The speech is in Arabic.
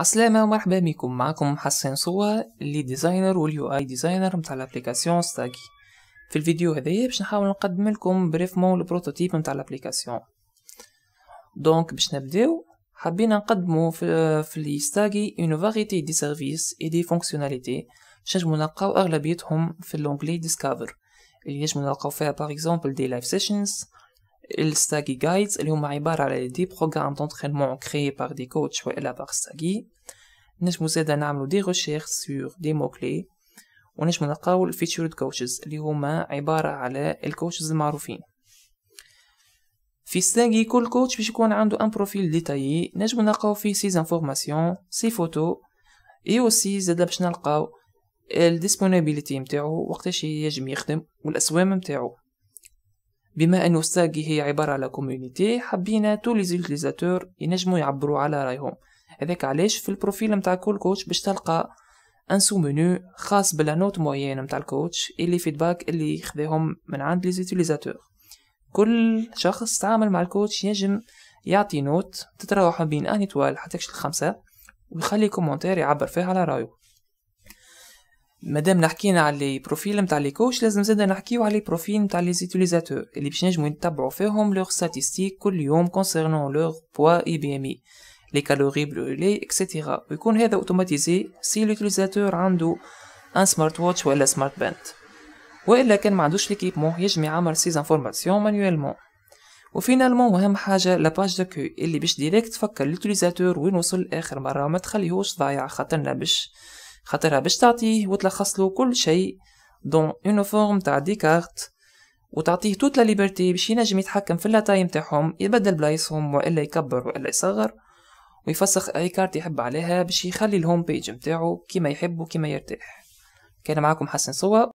السلام ومرحبا بكم معكم حسين صوى اللي ديزاينر واليو اي ديزاينر متاع الابليكاسيون ستاكي في الفيديو هذايا باش نحاول نقدم لكم بريفمون البروتوتيب متاع الابليكاسيون دونك باش نبداو حبينا نقدمو في, في ستاكي اون فاريتي دي سيرفيس اي دي فونكسيوناليتي باش نجمو نلقاو اغلبيتهم في لونجلي ديسكافر اللي نجمو نلقاو فيها باغ اكزومبل دي لايف سيشنز الستاجي جايدز اللي هما عبارة على دي بروغرام دونترينمون كريي باغ دي كوتش وإلا باغ ستاجي نجمو زادا نعملو دي ريشيرش سور دي مو كلي ونجمو نلقاو الفيتشورد كوتشز اللي هما عبارة على الكوتشز المعروفين في ستاجي كل كوتش باش يكون عنده ان بروفيل ديتايي نجمو نلقاو فيه سي زانفورماسيون سي فوتو اي اوسي زادا باش نلقاو الديسبونابيليتي نتاعو وقتاش يجم يخدم والاسوام نتاعو بما أن الساق هي عباره على كوميونيتي حبينا تو لي زوتيليزاتور ينجموا يعبروا على رايهم هذاك علاش في البروفيل متاع كل كوتش باش تلقى ان سو منو خاص بلا نوت معين متاع الكوتش اللي فيدباك اللي خذاهم من عند لي زوتيليزاتور كل شخص تعامل مع الكوتش ينجم يعطي نوت تتراوح ما بين ان ايتوال حتى خمسة ويخلي كومنتير يعبر فيه على رايه مادام نحكينا على البروفيل نتاع لي كوش لازم زاد نحكيو على البروفيل نتاع لي زيتيليزاتور اللي باش نجمو نتبعو فيهم لوغ ستاتيستيك كل يوم كونسيرنون لوغ بوا اي بي ام اي لي كالوري بلولي اكسيتيرا ويكون هذا اوتوماتيزي سي لوتيليزاتور عندو ان سمارت واتش ولا سمارت باند والا كان ما عندوش ليكيبمون يجم يعمل سي زانفورماسيون مانيوالمون وفينالمون مهم حاجة لاباج دو كو اللي باش ديريكت تفكر لوتيليزاتور وين وصل اخر مرة ما تخليهوش ضايع خاطرنا باش خاطرها باش تعطيه وتلخص له كل شيء دون اون فورم تاع ديكارت وتعطيه توت لا ليبرتي باش ينجم يتحكم في اللاتاي نتاعهم يبدل بلايصهم والا يكبر والا يصغر ويفسخ اي كارت يحب عليها باش يخلي الهوم بيج نتاعو كيما يحب وكيما يرتاح كان معاكم حسن صواب